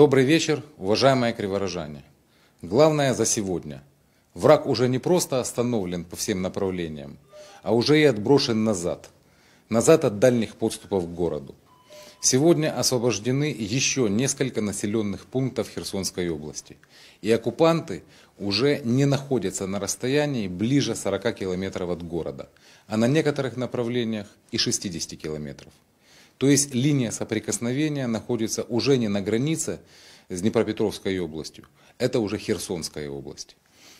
Добрый вечер, уважаемые криворожане. Главное за сегодня. Враг уже не просто остановлен по всем направлениям, а уже и отброшен назад. Назад от дальних подступов к городу. Сегодня освобождены еще несколько населенных пунктов Херсонской области. И оккупанты уже не находятся на расстоянии ближе 40 километров от города, а на некоторых направлениях и 60 километров. То есть линия соприкосновения находится уже не на границе с Днепропетровской областью, это уже Херсонская область.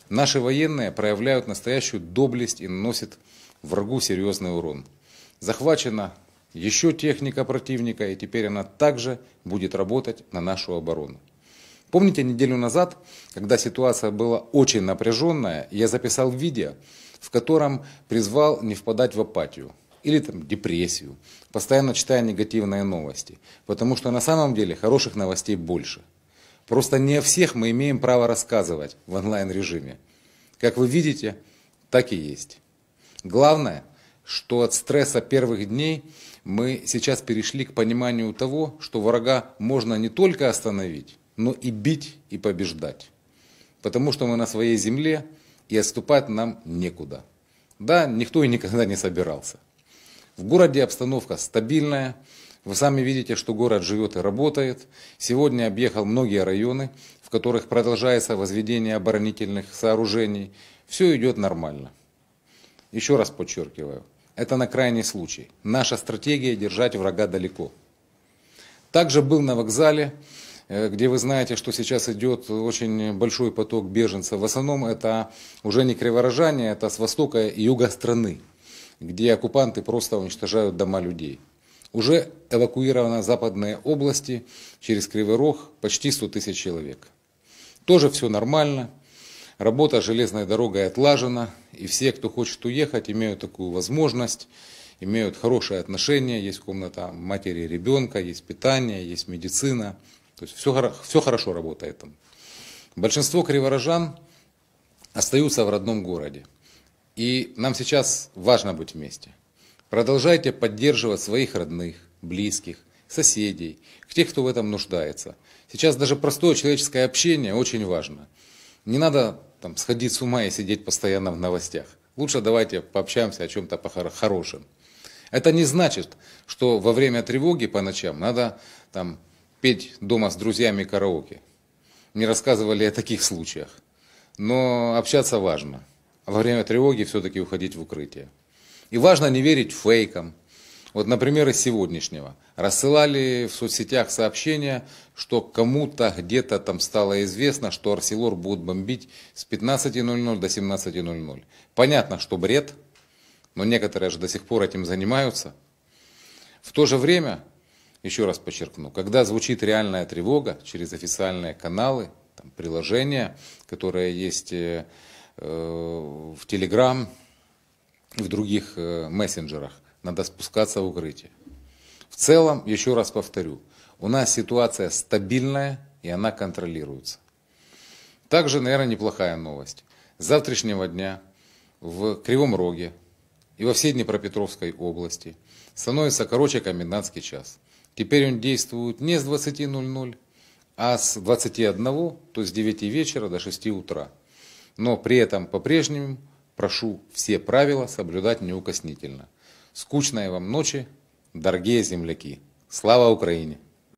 Наши военные проявляют настоящую доблесть и наносят врагу серьезный урон. Захвачена еще техника противника, и теперь она также будет работать на нашу оборону. Помните неделю назад, когда ситуация была очень напряженная, я записал видео, в котором призвал не впадать в апатию или там депрессию, постоянно читая негативные новости. Потому что на самом деле хороших новостей больше. Просто не о всех мы имеем право рассказывать в онлайн-режиме. Как вы видите, так и есть. Главное, что от стресса первых дней мы сейчас перешли к пониманию того, что врага можно не только остановить, но и бить и побеждать. Потому что мы на своей земле, и отступать нам некуда. Да, никто и никогда не собирался. В городе обстановка стабильная. Вы сами видите, что город живет и работает. Сегодня объехал многие районы, в которых продолжается возведение оборонительных сооружений. Все идет нормально. Еще раз подчеркиваю, это на крайний случай. Наша стратегия держать врага далеко. Также был на вокзале, э, где вы знаете, что сейчас идет очень большой поток беженцев. В основном это уже не криворожане, это с востока и юга страны где оккупанты просто уничтожают дома людей. Уже эвакуировано западные области через Кривый Рог почти 100 тысяч человек. Тоже все нормально, работа железной дорогой отлажена, и все, кто хочет уехать, имеют такую возможность, имеют хорошие отношения, есть комната матери и ребенка, есть питание, есть медицина. То есть все, все хорошо работает там. Большинство криворожан остаются в родном городе. И нам сейчас важно быть вместе. Продолжайте поддерживать своих родных, близких, соседей, тех, кто в этом нуждается. Сейчас даже простое человеческое общение очень важно. Не надо там, сходить с ума и сидеть постоянно в новостях. Лучше давайте пообщаемся о чем-то хорошем. Это не значит, что во время тревоги по ночам надо там, петь дома с друзьями караоке. Не рассказывали о таких случаях. Но общаться важно во время тревоги все-таки уходить в укрытие. И важно не верить фейкам. Вот, например, из сегодняшнего. Рассылали в соцсетях сообщения, что кому-то где-то там стало известно, что Арселор будут бомбить с 15.00 до 17.00. Понятно, что бред, но некоторые же до сих пор этим занимаются. В то же время, еще раз подчеркну, когда звучит реальная тревога через официальные каналы, там, приложения, которые есть э, Э, в Телеграм в других э, мессенджерах. Надо спускаться в укрытие. В целом, еще раз повторю, у нас ситуация стабильная и она контролируется. Также, наверное, неплохая новость. С завтрашнего дня в Кривом Роге и во всей Днепропетровской области становится короче комендантский час. Теперь он действует не с 20.00, а с 21, то есть с 9 вечера до 6 утра но при этом по-прежнему прошу все правила соблюдать неукоснительно. Скучной вам ночи, дорогие земляки! Слава Украине!